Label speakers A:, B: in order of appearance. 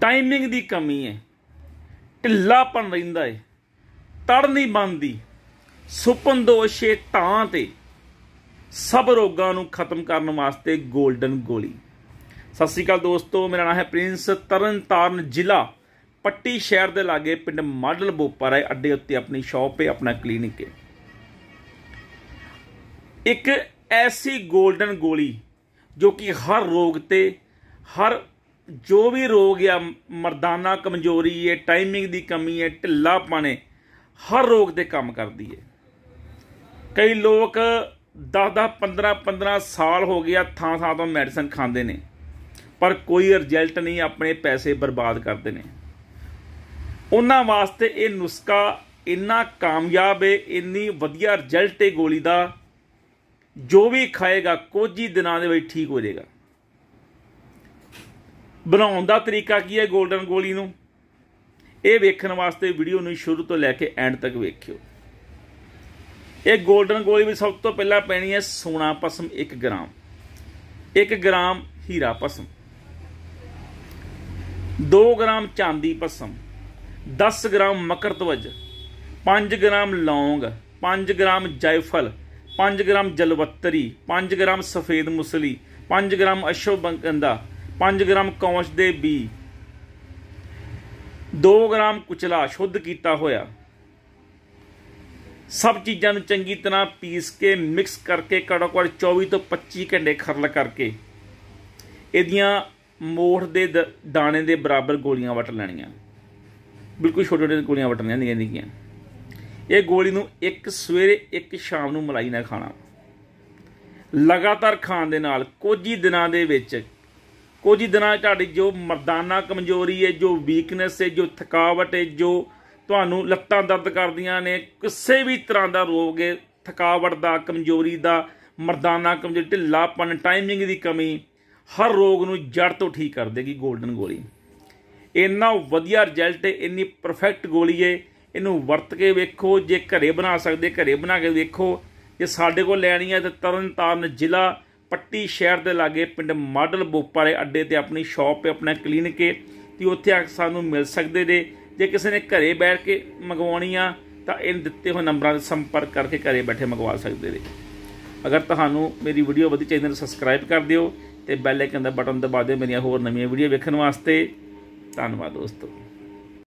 A: timing ਦੀ ਕਮੀ ਹੈ ਢਿੱਲਾਪਨ ਰਹਿੰਦਾ ਹੈ ਤੜ ਨਹੀਂ ਬੰਦੀ ਸੁਪਨ ਦੋਸ਼ੇ ਤਾਂ ਤੇ ਸਭ ਰੋਗਾਂ ਨੂੰ ਖਤਮ ਕਰਨ ਵਾਸਤੇ 골ਡਨ ਗੋਲੀ ਸਤਿ ਸ੍ਰੀ ਅਕਾਲ ਦੋਸਤੋ ਮੇਰਾ ਨਾਮ ਹੈ ਪ੍ਰਿੰਸ ਤਰਨਤਾਰਨ ਜ਼ਿਲ੍ਹਾ ਪੱਟੀ ਸ਼ਹਿਰ ਦੇ ਲਾਗੇ ਪਿੰਡ ਮਾਡਲ ਬੋਪਰ ਹੈ ਅੱਡੇ ਉੱਤੇ ਆਪਣੀ ਸ਼ਾਪ ਹੈ ਆਪਣਾ ਕਲੀਨਿਕ ਹੈ ਇੱਕ ਐਸੀ 골ਡਨ ਗੋਲੀ ਜੋ ਕਿ ਹਰ ਰੋਗ ਤੇ ਹਰ ਜੋ ਵੀ ਰੋਗ ਆ ਮਰਦਾਨਾ ਕਮਜ਼ੋਰੀ ਹੈ ਟਾਈਮਿੰਗ ਦੀ ਕਮੀ ਹੈ ਢਿੱਲਾਪਣ ਹੈ ਹਰ ਰੋਗ ਦੇ ਕੰਮ ਕਰਦੀ ਹੈ ਕਈ ਲੋਕ 10 10 15 15 ਸਾਲ ਹੋ ਗਿਆ ਥਾਂ ਥਾਂ ਤੋਂ ਮੈਡੀਸਨ ਖਾਂਦੇ ਨੇ ਪਰ ਕੋਈ ਰਿਜ਼ਲਟ ਨਹੀਂ ਆਪਣੇ ਪੈਸੇ ਬਰਬਾਦ ਕਰਦੇ ਨੇ ਉਹਨਾਂ ਵਾਸਤੇ ਇਹ ਨੁਸਖਾ ਇੰਨਾ ਕਾਮਯਾਬ ਹੈ ਇੰਨੀ ਵਧੀਆ ਰਿਜ਼ਲਟ ਹੈ ਗੋਲੀ ਦਾ ਜੋ ਵੀ ਖਾਏਗਾ ਕੁਝ ਹੀ ਦਿਨਾਂ ਦੇ ਵਿੱਚ ਠੀਕ ਹੋ ਜਾਏਗਾ ਬਣਾਉਣ ਦਾ ਤਰੀਕਾ ਕੀ ਹੈ 골ਡਨ ਗੋਲੀ ਨੂੰ ਇਹ ਵੇਖਣ ਵਾਸਤੇ ਵੀਡੀਓ ਨੂੰ ਸ਼ੁਰੂ ਤੋਂ ਲੈ ਕੇ ਐਂਡ ਤੱਕ ਵੇਖਿਓ ਇਹ 골ਡਨ ਗੋਲੀ ਵਿੱਚ ਸਭ ਤੋਂ ਪਹਿਲਾਂ ਪੈਣੀ ਹੈ ਸੋਨਾ ਪਸਮ 1 ਗ੍ਰਾਮ 1 ਗ੍ਰਾਮ ਹੀਰਾ ਪਸਮ 2 ਗ੍ਰਾਮ ਚਾਂਦੀ ਪਸਮ 10 ਗ੍ਰਾਮ ਮਕਰਤਵਜ 5 ਗ੍ਰਾਮ ਲੌਂਗ 5 ਗ੍ਰਾਮ ਜਾਇਫਲ 5 ਗ੍ਰਾਮ ਜਲਵੱਤਰੀ 5 ਗ੍ਰਾਮ ਸਫੇਦ ਮੁਸਲੀ 5 ਗ੍ਰਾਮ ਅਸ਼ਵਗੰਧਾ 5 ਗ੍ਰਾਮ ਕੌਂਚ ਦੇ ਬੀ 2 ਗ੍ਰਾਮ ਕੁਚਲਾ ਸ਼ੁੱਧ ਕੀਤਾ ਹੋਇਆ ਸਭ ਚੀਜ਼ਾਂ ਨੂੰ ਚੰਗੀ ਤਰ੍ਹਾਂ ਪੀਸ ਕੇ ਮਿਕਸ ਕਰਕੇ ਘੜੋ ਘੜ 24 ਤੋਂ 25 ਘੰਟੇ ਖਰਲ ਕਰਕੇ ਇਹਦੀਆਂ ਮੋਠ ਦੇ ਦਾਣੇ ਦੇ ਬਰਾਬਰ ਗੋਲੀਆਂ ਵਟ ਲੈਣੀਆਂ ਬਿਲਕੁਲ ਛੋਟੇ ਛੋਟੇ ਗੋਲੀਆਂ ਵਟਣੀਆਂ ਨਹੀਂ ਨਿੱਕੀਆਂ ਇਹ ਗੋਲੀ ਨੂੰ ਇੱਕ ਸਵੇਰੇ ਇੱਕ ਸ਼ਾਮ ਨੂੰ ਮਲਾਈ ਨਾਲ ਖਾਣਾ ਲਗਾਤਾਰ ਖਾਣ ਦੇ ਨਾਲ ਕੁਝ ਹੀ ਦਿਨਾਂ ਦੇ ਵਿੱਚ ਕੁਝ ਦਿਨਾਂ ਤੁਹਾਡੀ ਜੋ ਮਰਦਾਨਾ ਕਮਜ਼ੋਰੀ ਹੈ ਜੋ ਵੀਕਨੈਸ ਹੈ ਜੋ ਥਕਾਵਟ ਹੈ ਜੋ ਤੁਹਾਨੂੰ ਲੱਤਾਂ ਦਰਦ ਕਰਦੀਆਂ ਨੇ ਕਿਸੇ ਵੀ ਤਰ੍ਹਾਂ ਦਾ ਰੋਗ ਹੈ ਥਕਾਵਟ ਦਾ ਕਮਜ਼ੋਰੀ ਦਾ ਮਰਦਾਨਾ ਕਮਜ਼ੋਰੀ ਢਿੱਲਾਪਨ ਟਾਈਮਿੰਗ ਦੀ ਕਮੀ ਹਰ ਰੋਗ ਨੂੰ ਜੜ ਤੋਂ ਠੀਕ ਕਰ ਦੇਗੀ 골ਡਨ ਗੋਲੀ ਇੰਨਾ ਵਧੀਆ ਰਿਜ਼ਲਟ ਹੈ ਇੰਨੀ ਪਰਫੈਕਟ ਗੋਲੀ ਹੈ ਇਹਨੂੰ ਵਰਤ ਕੇ ਵੇਖੋ ਜੇ ਘਰੇ ਬਣਾ ਸਕਦੇ ਘਰੇ ਬਣਾ ਕੇ ਵੇਖੋ ਜੇ ਸਾਡੇ ਕੋਲ ਲੈਣੀ ਹੈ ਤਾਂ ਤਰਨਤਾਰਨ ਜ਼ਿਲ੍ਹਾ ਪੱਟੀ ਸ਼ਹਿਰ ਦੇ ਲਾਗੇ ਪਿੰਡ ਮਾਡਲ ਬੋਪਾਲੇ ਅੱਡੇ ਤੇ ਆਪਣੀ ਸ਼ਾਪ ਤੇ ਆਪਣਾ ਕਲੀਨਿਕ ਹੈ ਤੇ ਉੱਥੇ ਆ ਕੇ ਸਾਨੂੰ ਮਿਲ ਸਕਦੇ ਨੇ ਜੇ ਕਿਸੇ ਨੇ ਘਰੇ ਬੈਠ ਕੇ ਮੰਗਵਾਉਣੀ ਆ ਤਾਂ ਇਹਨਾਂ ਦਿੱਤੇ ਹੋਏ ਨੰਬਰਾਂ 'ਤੇ ਸੰਪਰਕ ਕਰਕੇ ਘਰੇ ਬੈਠੇ ਮੰਗਵਾ ਸਕਦੇ ਨੇ ਅਗਰ ਤੁਹਾਨੂੰ ਮੇਰੀ ਵੀਡੀਓ ਵਧੀ ਚਾਹੀਦੀ ਤਾਂ ਸਬਸਕ੍ਰਾਈਬ ਕਰ ਦਿਓ ਤੇ ਬੈਲ ਆਈਕਨ ਦਾ ਬਟਨ ਦਬਾ ਦਿਓ ਮੇਰੀਆਂ ਹੋਰ ਨਵੀਆਂ ਵੀਡੀਓ ਵੇਖਣ ਵਾਸਤੇ ਧੰਨਵਾਦ ਦੋਸਤੋ